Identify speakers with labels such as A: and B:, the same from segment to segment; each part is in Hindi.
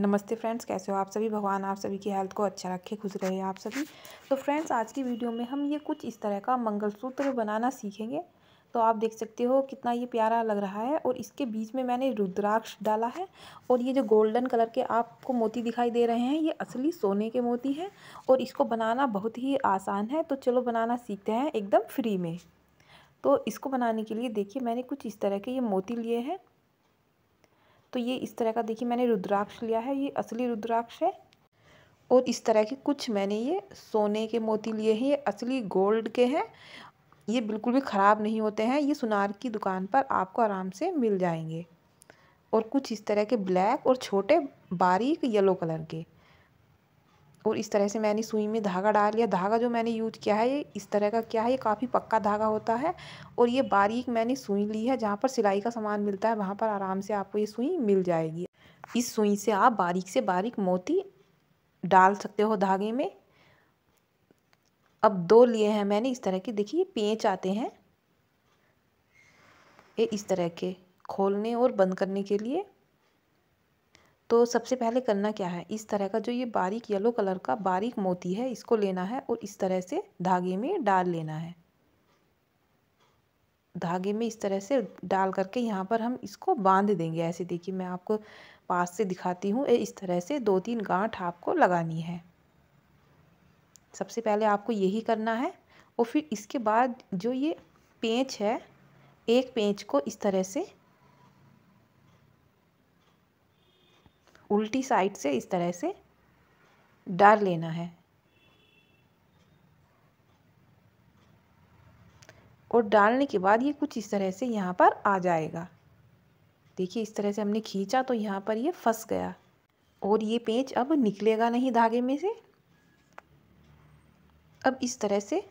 A: नमस्ते फ्रेंड्स कैसे हो आप सभी भगवान आप सभी की हेल्थ को अच्छा रखे खुश रहे आप सभी तो फ्रेंड्स आज की वीडियो में हम ये कुछ इस तरह का मंगलसूत्र बनाना सीखेंगे तो आप देख सकते हो कितना ये प्यारा लग रहा है और इसके बीच में मैंने रुद्राक्ष डाला है और ये जो गोल्डन कलर के आपको मोती दिखाई दे रहे हैं ये असली सोने के मोती हैं और इसको बनाना बहुत ही आसान है तो चलो बनाना सीखते हैं एकदम फ्री में तो इसको बनाने के लिए देखिए मैंने कुछ इस तरह के ये मोती लिए हैं तो ये इस तरह का देखिए मैंने रुद्राक्ष लिया है ये असली रुद्राक्ष है और इस तरह के कुछ मैंने ये सोने के मोती लिए हैं ये असली गोल्ड के हैं ये बिल्कुल भी ख़राब नहीं होते हैं ये सुनार की दुकान पर आपको आराम से मिल जाएंगे और कुछ इस तरह के ब्लैक और छोटे बारीक येलो कलर के और इस तरह से मैंने सुई में धागा डाल लिया धागा जो मैंने यूज किया है ये इस तरह का क्या है ये काफ़ी पक्का धागा होता है और ये बारीक मैंने सुई ली है जहाँ पर सिलाई का सामान मिलता है वहाँ पर आराम से आपको ये सुई मिल जाएगी इस सुई से आप बारीक से बारीक मोती डाल सकते हो धागे में अब दो लिए हैं मैंने इस तरह के देखिए पेंच आते हैं ये इस तरह के खोलने और बंद करने के लिए तो सबसे पहले करना क्या है इस तरह का जो ये बारीक येलो कलर का बारीक मोती है इसको लेना है और इस तरह से धागे में डाल लेना है धागे में इस तरह से डाल करके यहाँ पर हम इसको बांध देंगे ऐसे देखिए मैं आपको पास से दिखाती हूँ इस तरह से दो तीन गांठ आपको लगानी है सबसे पहले आपको यही करना है और फिर इसके बाद जो ये पेंच है एक पेंच को इस तरह से उल्टी साइड से इस तरह से डाल लेना है और डालने के बाद ये कुछ इस तरह से यहाँ पर आ जाएगा देखिए इस तरह से हमने खींचा तो यहाँ पर ये फंस गया और ये पेंच अब निकलेगा नहीं धागे में से अब इस तरह से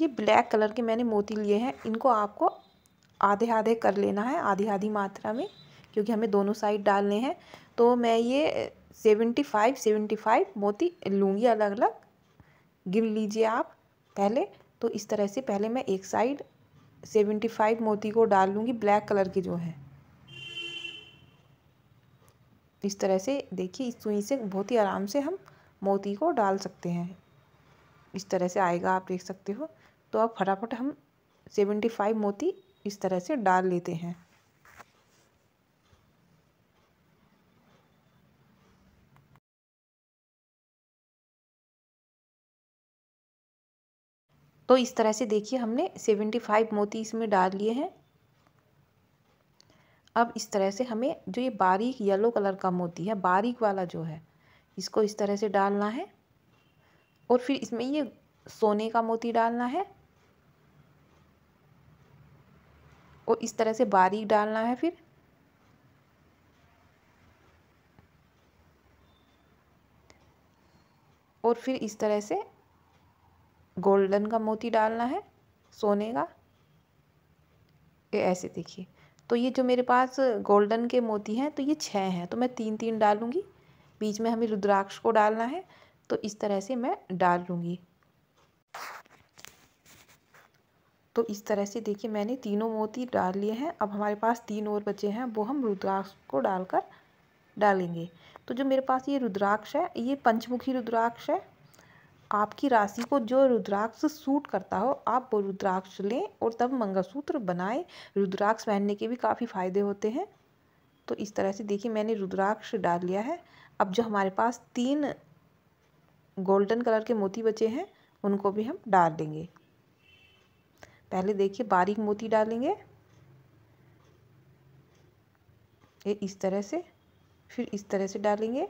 A: ये ब्लैक कलर के मैंने मोती लिए हैं इनको आपको आधे आधे कर लेना है आधी आधी मात्रा में क्योंकि हमें दोनों साइड डालने हैं तो मैं ये सेवेंटी फाइव सेवेंटी फाइव मोती लूँगी अलग अलग गिन लीजिए आप पहले तो इस तरह से पहले मैं एक साइड सेवेंटी फाइव मोती को डाल लूँगी ब्लैक कलर की जो है इस तरह से देखिए इस सुई से बहुत ही आराम से हम मोती को डाल सकते हैं इस तरह से आएगा आप देख सकते हो तो अब फटाफट हम सेवेंटी फाइव मोती इस तरह से डाल लेते हैं तो इस तरह से देखिए हमने सेवेंटी फाइव मोती इसमें डाल लिए हैं अब इस तरह से हमें जो ये बारीक येलो कलर का मोती है बारीक वाला जो है इसको इस तरह से डालना है और फिर इसमें ये सोने का मोती डालना है और इस तरह से बारीक डालना है फिर और फिर इस तरह से गोल्डन का मोती डालना है सोने का ये ऐसे देखिए तो ये जो मेरे पास गोल्डन के मोती हैं तो ये छः हैं तो मैं तीन तीन डालूँगी बीच में हमें रुद्राक्ष को डालना है तो इस तरह से मैं डाल लूँगी तो इस तरह से देखिए मैंने तीनों मोती डाल लिए हैं अब हमारे पास तीन और बचे हैं वो हम रुद्राक्ष को डालकर डालेंगे तो जो मेरे पास ये रुद्राक्ष है ये पंचमुखी रुद्राक्ष है आपकी राशि को जो रुद्राक्ष सूट करता हो आप वो रुद्राक्ष लें और तब मंगलसूत्र बनाएं रुद्राक्ष पहनने के भी काफ़ी फ़ायदे होते हैं तो इस तरह से देखिए मैंने रुद्राक्ष डाल लिया है अब जो हमारे पास तीन गोल्डन कलर के मोती बचे हैं उनको भी हम डाल देंगे पहले देखिए बारीक मोती डालेंगे ये इस तरह से फिर इस तरह से डालेंगे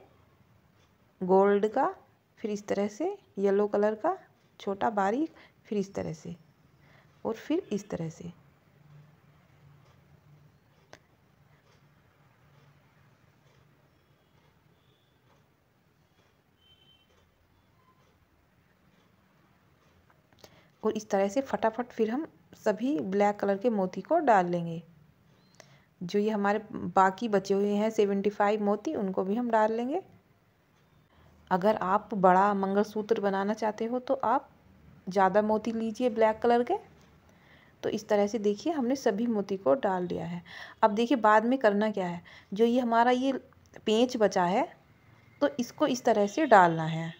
A: गोल्ड का फिर इस तरह से येलो कलर का छोटा बारीक फिर इस तरह से और फिर इस तरह से और इस तरह से फटाफट फिर हम सभी ब्लैक कलर के मोती को डाल लेंगे जो ये हमारे बाकी बचे हुए हैं सेवेंटी फाइव मोती उनको भी हम डाल लेंगे अगर आप बड़ा मंगलसूत्र बनाना चाहते हो तो आप ज़्यादा मोती लीजिए ब्लैक कलर के तो इस तरह से देखिए हमने सभी मोती को डाल दिया है अब देखिए बाद में करना क्या है जो ये हमारा ये पेंच बचा है तो इसको इस तरह से डालना है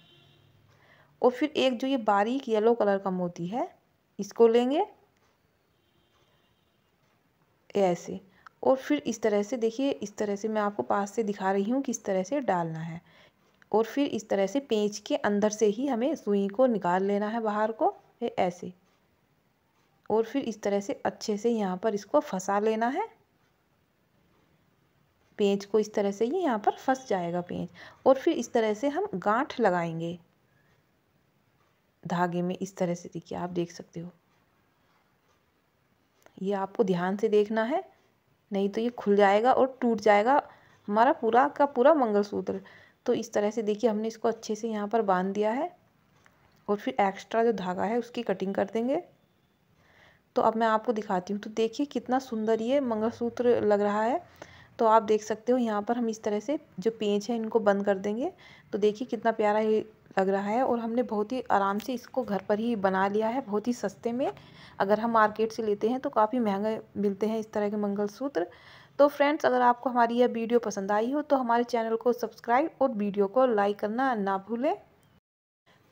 A: और फिर एक जो ये बारीक येलो कलर का मोती है इसको लेंगे ऐसे और फिर इस तरह से देखिए इस तरह से मैं आपको पास से दिखा रही हूँ कि इस तरह से डालना है और फिर इस तरह से पेंच के अंदर से ही हमें सुई को निकाल लेना है बाहर को ऐसे और फिर इस तरह से अच्छे से यहाँ पर इसको फंसा लेना है पेंच को इस तरह से ही यहाँ पर फंस जाएगा पेंच और फिर इस तरह से हम गांठ लगाएंगे धागे में इस तरह से देखिए आप देख सकते हो ये आपको ध्यान से देखना है नहीं तो ये खुल जाएगा और टूट जाएगा हमारा पूरा का पूरा मंगलसूत्र तो इस तरह से देखिए हमने इसको अच्छे से यहाँ पर बांध दिया है और फिर एक्स्ट्रा जो धागा है उसकी कटिंग कर देंगे तो अब मैं आपको दिखाती हूँ तो देखिए कितना सुंदर ये मंगलसूत्र लग रहा है तो आप देख सकते हो यहाँ पर हम इस तरह से जो पेंच है इनको बंद कर देंगे तो देखिए कितना प्यारा ये लग रहा है और हमने बहुत ही आराम से इसको घर पर ही बना लिया है बहुत ही सस्ते में अगर हम मार्केट से लेते हैं तो काफ़ी महंगे मिलते हैं इस तरह के मंगलसूत्र तो फ्रेंड्स अगर आपको हमारी यह वीडियो पसंद आई हो तो हमारे चैनल को सब्सक्राइब और वीडियो को लाइक करना ना भूलें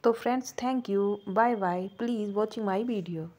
A: तो friends thank you bye bye please watching my video